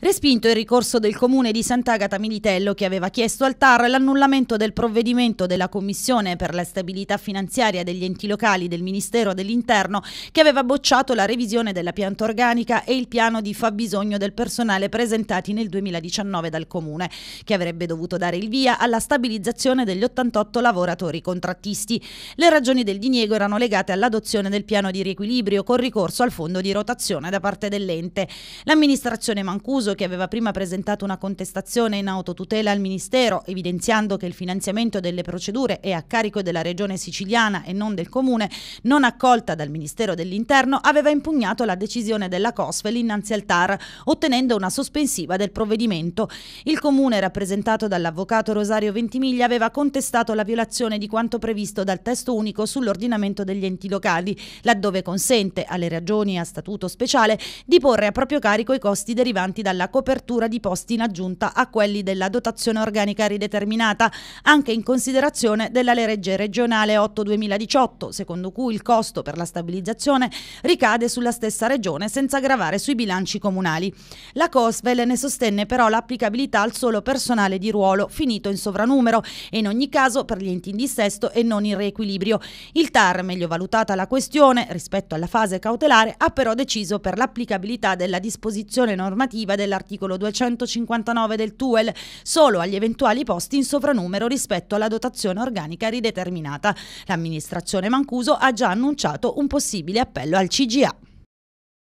Respinto il ricorso del comune di Sant'Agata Militello che aveva chiesto al TAR l'annullamento del provvedimento della Commissione per la stabilità finanziaria degli enti locali del Ministero dell'Interno che aveva bocciato la revisione della pianta organica e il piano di fabbisogno del personale presentati nel 2019 dal comune, che avrebbe dovuto dare il via alla stabilizzazione degli 88 lavoratori contrattisti. Le ragioni del diniego erano legate all'adozione del piano di riequilibrio con ricorso al fondo di rotazione da parte dell'ente. L'amministrazione Mancuso Caruso che aveva prima presentato una contestazione in autotutela al Ministero, evidenziando che il finanziamento delle procedure è a carico della Regione siciliana e non del Comune, non accolta dal Ministero dell'Interno, aveva impugnato la decisione della COSFEL innanzi al TAR, ottenendo una sospensiva del provvedimento. Il Comune, rappresentato dall'avvocato Rosario Ventimiglia, aveva contestato la violazione di quanto previsto dal testo unico sull'ordinamento degli enti locali, laddove consente alle Regioni a statuto speciale di porre a proprio carico i costi derivanti dalla alla copertura di posti in aggiunta a quelli della dotazione organica rideterminata, anche in considerazione della legge regionale 8-2018, secondo cui il costo per la stabilizzazione ricade sulla stessa regione senza gravare sui bilanci comunali. La COSVEL ne sostenne però l'applicabilità al solo personale di ruolo finito in sovrannumero e in ogni caso per gli enti in dissesto e non in riequilibrio. Il TAR, meglio valutata la questione rispetto alla fase cautelare, ha però deciso per l'applicabilità della disposizione normativa del dell'articolo 259 del TUEL solo agli eventuali posti in sovranumero rispetto alla dotazione organica rideterminata. L'amministrazione Mancuso ha già annunciato un possibile appello al CGA.